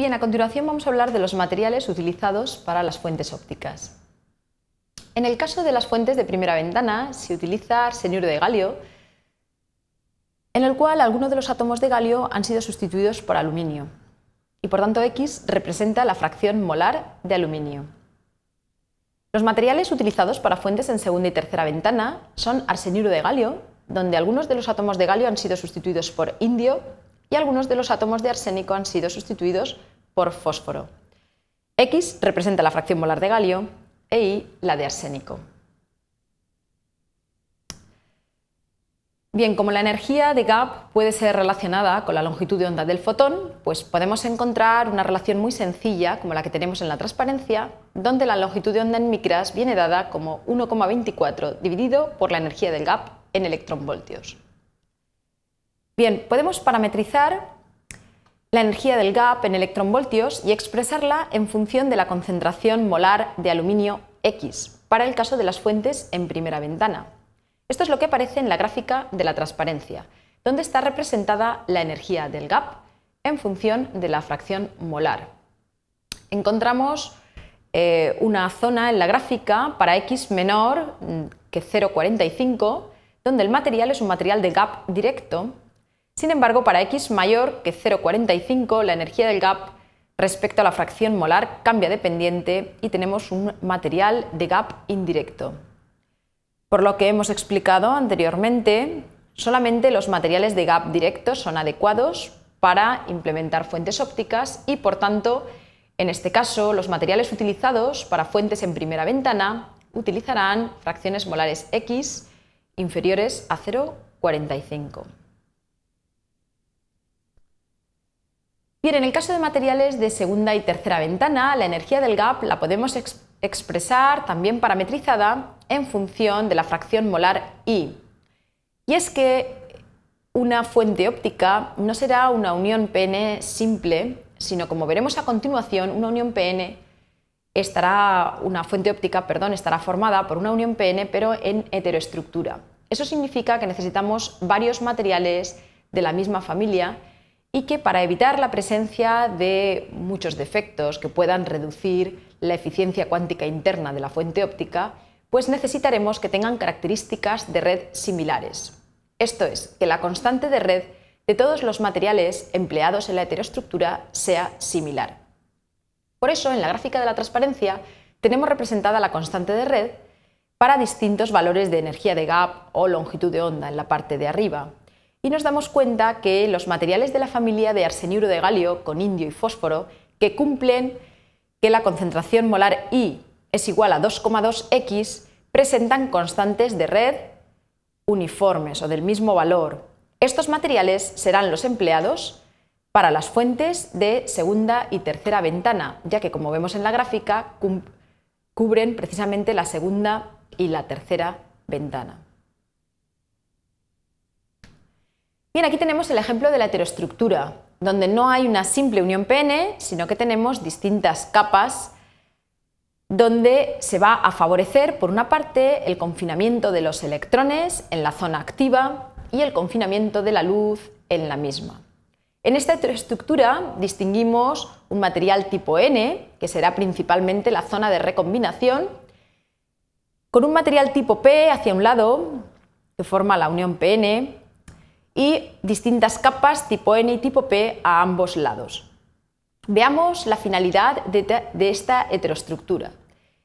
Bien, a continuación vamos a hablar de los materiales utilizados para las fuentes ópticas. En el caso de las fuentes de primera ventana se utiliza arseniuro de galio, en el cual algunos de los átomos de galio han sido sustituidos por aluminio, y por tanto X representa la fracción molar de aluminio. Los materiales utilizados para fuentes en segunda y tercera ventana son arseniuro de galio, donde algunos de los átomos de galio han sido sustituidos por indio y algunos de los átomos de arsénico han sido sustituidos fósforo. X representa la fracción molar de galio e Y la de arsénico. Bien, como la energía de Gap puede ser relacionada con la longitud de onda del fotón, pues podemos encontrar una relación muy sencilla, como la que tenemos en la transparencia, donde la longitud de onda en micras viene dada como 1,24 dividido por la energía del Gap en electronvoltios. Bien, podemos parametrizar la energía del gap en electronvoltios y expresarla en función de la concentración molar de aluminio X, para el caso de las fuentes en primera ventana. Esto es lo que aparece en la gráfica de la transparencia, donde está representada la energía del gap en función de la fracción molar. Encontramos eh, una zona en la gráfica para X menor mm, que 0,45, donde el material es un material de gap directo sin embargo, para x mayor que 0,45, la energía del gap respecto a la fracción molar cambia de pendiente y tenemos un material de gap indirecto. Por lo que hemos explicado anteriormente, solamente los materiales de gap directo son adecuados para implementar fuentes ópticas y, por tanto, en este caso, los materiales utilizados para fuentes en primera ventana utilizarán fracciones molares x inferiores a 0,45. Bien, en el caso de materiales de segunda y tercera ventana, la energía del gap la podemos expresar también parametrizada en función de la fracción molar I. Y es que una fuente óptica no será una unión PN simple, sino como veremos a continuación, una unión PN estará una fuente óptica, perdón, estará formada por una unión PN pero en heteroestructura. Eso significa que necesitamos varios materiales de la misma familia y que para evitar la presencia de muchos defectos que puedan reducir la eficiencia cuántica interna de la fuente óptica, pues necesitaremos que tengan características de red similares. Esto es, que la constante de red de todos los materiales empleados en la heteroestructura sea similar. Por eso, en la gráfica de la transparencia tenemos representada la constante de red para distintos valores de energía de gap o longitud de onda en la parte de arriba, y nos damos cuenta que los materiales de la familia de arseniuro de galio con indio y fósforo que cumplen que la concentración molar I es igual a 2,2x presentan constantes de red uniformes o del mismo valor. Estos materiales serán los empleados para las fuentes de segunda y tercera ventana, ya que como vemos en la gráfica cubren precisamente la segunda y la tercera ventana. Bien, aquí tenemos el ejemplo de la heteroestructura, donde no hay una simple unión PN, sino que tenemos distintas capas donde se va a favorecer, por una parte, el confinamiento de los electrones en la zona activa y el confinamiento de la luz en la misma. En esta heteroestructura distinguimos un material tipo N, que será principalmente la zona de recombinación, con un material tipo P hacia un lado, que forma la unión PN, y distintas capas tipo N y tipo P a ambos lados. Veamos la finalidad de, esta heteroestructura.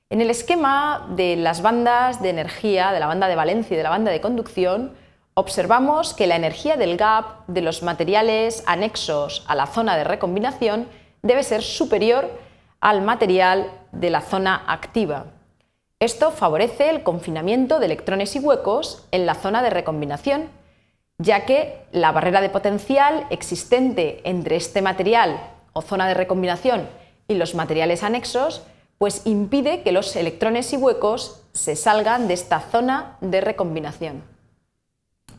En el esquema de las bandas de energía, de la banda de valencia y de la banda de conducción, observamos que la energía del gap de los materiales anexos a la zona de recombinación debe ser superior al material de la zona activa. Esto favorece el confinamiento de electrones y huecos en la zona de recombinación ya que la barrera de potencial existente entre este material o zona de recombinación y los materiales anexos, pues impide que los electrones y huecos se salgan de esta zona de recombinación.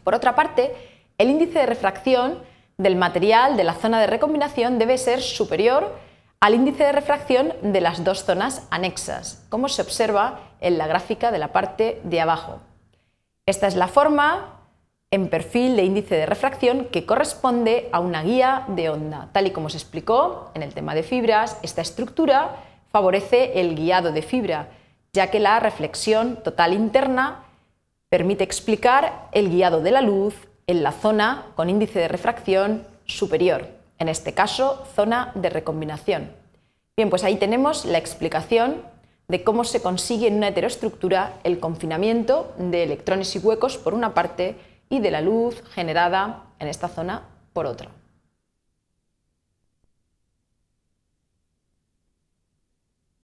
Por otra parte, el índice de refracción del material de la zona de recombinación debe ser superior al índice de refracción de las dos zonas anexas, como se observa en la gráfica de la parte de abajo. Esta es la forma en perfil de índice de refracción que corresponde a una guía de onda. Tal y como se explicó en el tema de fibras, esta estructura favorece el guiado de fibra, ya que la reflexión total interna permite explicar el guiado de la luz en la zona con índice de refracción superior, en este caso zona de recombinación. Bien, pues ahí tenemos la explicación de cómo se consigue en una heteroestructura el confinamiento de electrones y huecos por una parte y de la luz generada en esta zona por otra.